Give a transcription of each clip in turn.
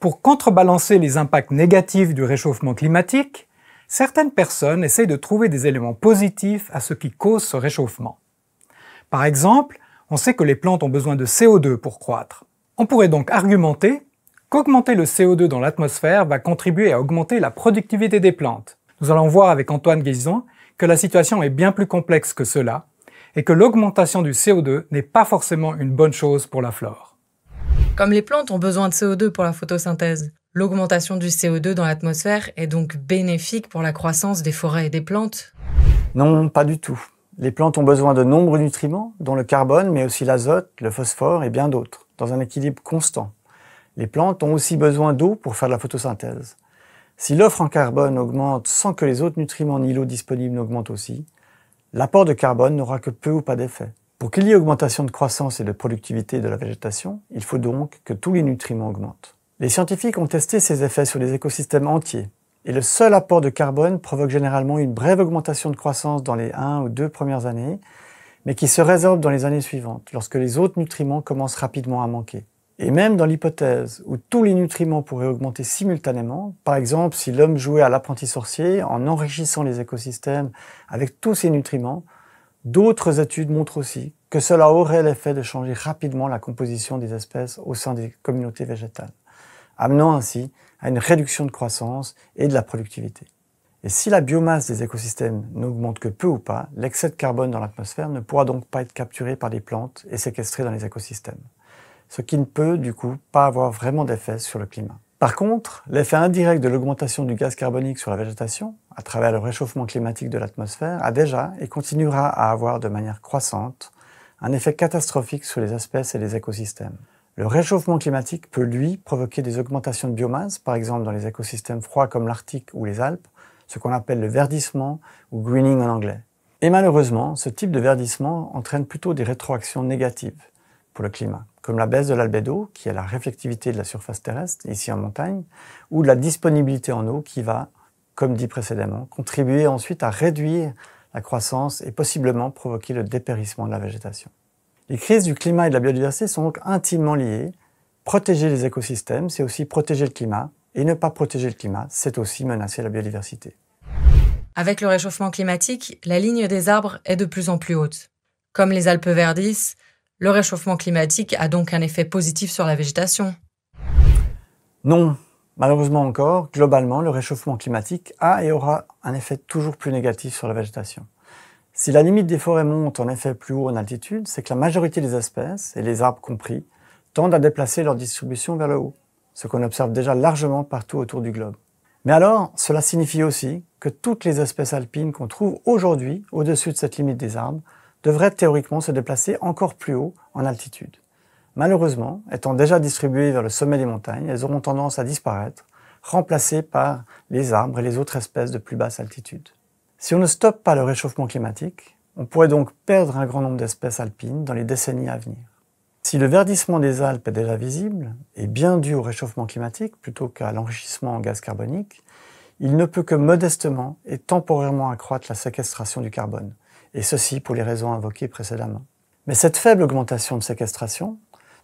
Pour contrebalancer les impacts négatifs du réchauffement climatique, certaines personnes essayent de trouver des éléments positifs à ce qui cause ce réchauffement. Par exemple, on sait que les plantes ont besoin de CO2 pour croître. On pourrait donc argumenter qu'augmenter le CO2 dans l'atmosphère va contribuer à augmenter la productivité des plantes. Nous allons voir avec Antoine Guizon que la situation est bien plus complexe que cela et que l'augmentation du CO2 n'est pas forcément une bonne chose pour la flore. Comme les plantes ont besoin de CO2 pour la photosynthèse, l'augmentation du CO2 dans l'atmosphère est donc bénéfique pour la croissance des forêts et des plantes Non, pas du tout. Les plantes ont besoin de nombreux nutriments, dont le carbone, mais aussi l'azote, le phosphore et bien d'autres, dans un équilibre constant. Les plantes ont aussi besoin d'eau pour faire de la photosynthèse. Si l'offre en carbone augmente sans que les autres nutriments ni l'eau disponible n'augmentent aussi, l'apport de carbone n'aura que peu ou pas d'effet. Pour qu'il y ait augmentation de croissance et de productivité de la végétation, il faut donc que tous les nutriments augmentent. Les scientifiques ont testé ces effets sur les écosystèmes entiers, et le seul apport de carbone provoque généralement une brève augmentation de croissance dans les 1 ou 2 premières années, mais qui se résorbe dans les années suivantes, lorsque les autres nutriments commencent rapidement à manquer. Et même dans l'hypothèse où tous les nutriments pourraient augmenter simultanément, par exemple si l'homme jouait à l'apprenti sorcier en enrichissant les écosystèmes avec tous ces nutriments, D'autres études montrent aussi que cela aurait l'effet de changer rapidement la composition des espèces au sein des communautés végétales, amenant ainsi à une réduction de croissance et de la productivité. Et si la biomasse des écosystèmes n'augmente que peu ou pas, l'excès de carbone dans l'atmosphère ne pourra donc pas être capturé par les plantes et séquestré dans les écosystèmes, ce qui ne peut du coup pas avoir vraiment d'effet sur le climat. Par contre, l'effet indirect de l'augmentation du gaz carbonique sur la végétation, à travers le réchauffement climatique de l'atmosphère, a déjà et continuera à avoir de manière croissante un effet catastrophique sur les espèces et les écosystèmes. Le réchauffement climatique peut, lui, provoquer des augmentations de biomasse, par exemple dans les écosystèmes froids comme l'Arctique ou les Alpes, ce qu'on appelle le verdissement ou greening en anglais. Et malheureusement, ce type de verdissement entraîne plutôt des rétroactions négatives pour le climat, comme la baisse de l'albédo, qui est la réflectivité de la surface terrestre, ici en montagne, ou la disponibilité en eau, qui va, comme dit précédemment, contribuer ensuite à réduire la croissance et possiblement provoquer le dépérissement de la végétation. Les crises du climat et de la biodiversité sont donc intimement liées. Protéger les écosystèmes, c'est aussi protéger le climat, et ne pas protéger le climat, c'est aussi menacer la biodiversité. Avec le réchauffement climatique, la ligne des arbres est de plus en plus haute. Comme les Alpes Verdis, le réchauffement climatique a donc un effet positif sur la végétation Non, malheureusement encore, globalement, le réchauffement climatique a et aura un effet toujours plus négatif sur la végétation. Si la limite des forêts monte en effet plus haut en altitude, c'est que la majorité des espèces, et les arbres compris, tendent à déplacer leur distribution vers le haut, ce qu'on observe déjà largement partout autour du globe. Mais alors, cela signifie aussi que toutes les espèces alpines qu'on trouve aujourd'hui au-dessus de cette limite des arbres devraient théoriquement se déplacer encore plus haut en altitude. Malheureusement, étant déjà distribuées vers le sommet des montagnes, elles auront tendance à disparaître, remplacées par les arbres et les autres espèces de plus basse altitude. Si on ne stoppe pas le réchauffement climatique, on pourrait donc perdre un grand nombre d'espèces alpines dans les décennies à venir. Si le verdissement des Alpes est déjà visible, et bien dû au réchauffement climatique plutôt qu'à l'enrichissement en gaz carbonique, il ne peut que modestement et temporairement accroître la séquestration du carbone, et ceci pour les raisons invoquées précédemment. Mais cette faible augmentation de séquestration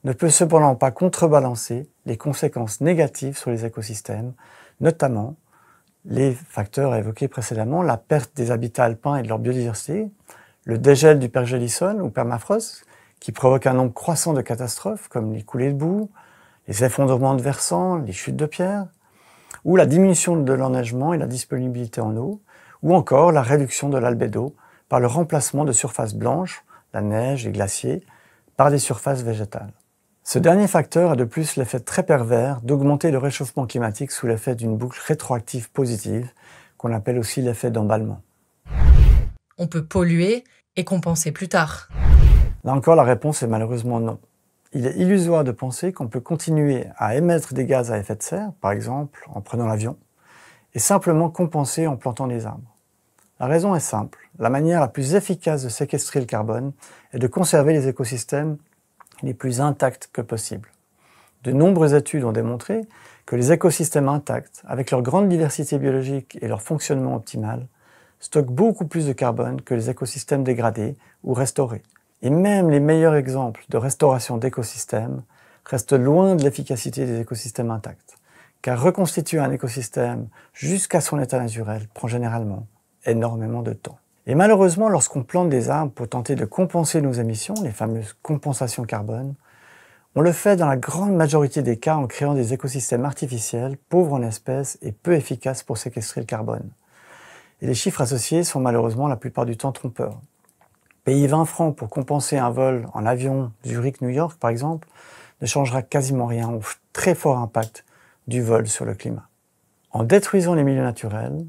ne peut cependant pas contrebalancer les conséquences négatives sur les écosystèmes, notamment les facteurs évoqués précédemment, la perte des habitats alpins et de leur biodiversité, le dégel du pergélisol ou permafrost, qui provoque un nombre croissant de catastrophes comme les coulées de boue, les effondrements de versants, les chutes de pierres, ou la diminution de l'enneigement et la disponibilité en eau, ou encore la réduction de l'albédo par le remplacement de surfaces blanches, la neige, les glaciers, par des surfaces végétales. Ce dernier facteur a de plus l'effet très pervers d'augmenter le réchauffement climatique sous l'effet d'une boucle rétroactive positive, qu'on appelle aussi l'effet d'emballement. On peut polluer et compenser plus tard. Là encore, la réponse est malheureusement non. Il est illusoire de penser qu'on peut continuer à émettre des gaz à effet de serre, par exemple en prenant l'avion, et simplement compenser en plantant des arbres. La raison est simple. La manière la plus efficace de séquestrer le carbone est de conserver les écosystèmes les plus intacts que possible. De nombreuses études ont démontré que les écosystèmes intacts, avec leur grande diversité biologique et leur fonctionnement optimal, stockent beaucoup plus de carbone que les écosystèmes dégradés ou restaurés. Et même les meilleurs exemples de restauration d'écosystèmes restent loin de l'efficacité des écosystèmes intacts, car reconstituer un écosystème jusqu'à son état naturel prend généralement énormément de temps. Et malheureusement, lorsqu'on plante des arbres pour tenter de compenser nos émissions, les fameuses compensations carbone, on le fait dans la grande majorité des cas en créant des écosystèmes artificiels, pauvres en espèces et peu efficaces pour séquestrer le carbone. Et les chiffres associés sont malheureusement la plupart du temps trompeurs. Payer 20 francs pour compenser un vol en avion Zurich-New York, par exemple, ne changera quasiment rien au très fort impact du vol sur le climat. En détruisant les milieux naturels,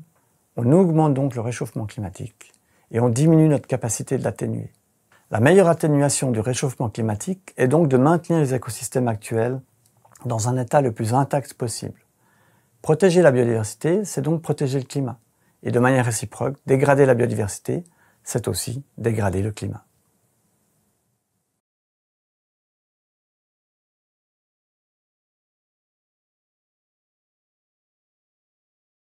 on augmente donc le réchauffement climatique et on diminue notre capacité de l'atténuer. La meilleure atténuation du réchauffement climatique est donc de maintenir les écosystèmes actuels dans un état le plus intact possible. Protéger la biodiversité, c'est donc protéger le climat. Et de manière réciproque, dégrader la biodiversité, c'est aussi dégrader le climat.